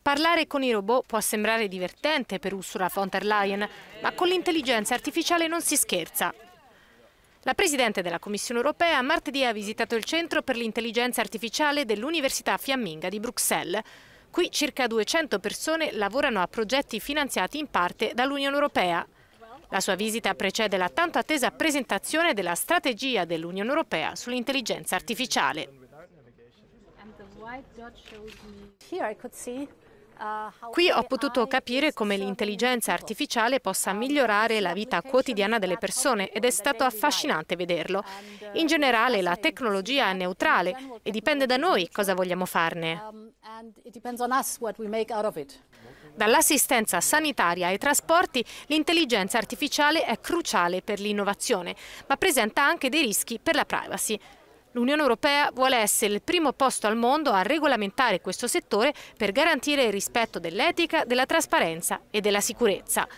Parlare con i robot può sembrare divertente per Ursula von der Leyen, ma con l'intelligenza artificiale non si scherza. La Presidente della Commissione europea martedì ha visitato il Centro per l'intelligenza artificiale dell'Università Fiamminga di Bruxelles. Qui circa 200 persone lavorano a progetti finanziati in parte dall'Unione europea. La sua visita precede la tanto attesa presentazione della strategia dell'Unione europea sull'intelligenza artificiale. Uh, Qui ho potuto capire come l'intelligenza artificiale possa um, migliorare la vita quotidiana delle persone ed è stato affascinante vederlo. Uh, in generale la tecnologia è neutrale e dipende da noi cosa vogliamo farne. Um, Dall'assistenza sanitaria ai trasporti, l'intelligenza artificiale è cruciale per l'innovazione, ma presenta anche dei rischi per la privacy. L'Unione Europea vuole essere il primo posto al mondo a regolamentare questo settore per garantire il rispetto dell'etica, della trasparenza e della sicurezza.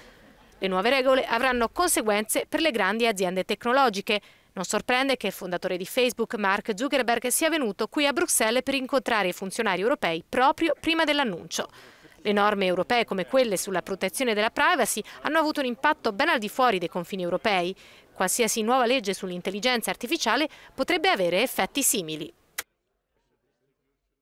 Le nuove regole avranno conseguenze per le grandi aziende tecnologiche. Non sorprende che il fondatore di Facebook, Mark Zuckerberg, sia venuto qui a Bruxelles per incontrare i funzionari europei proprio prima dell'annuncio. Le norme europee come quelle sulla protezione della privacy hanno avuto un impatto ben al di fuori dei confini europei. Qualsiasi nuova legge sull'intelligenza artificiale potrebbe avere effetti simili.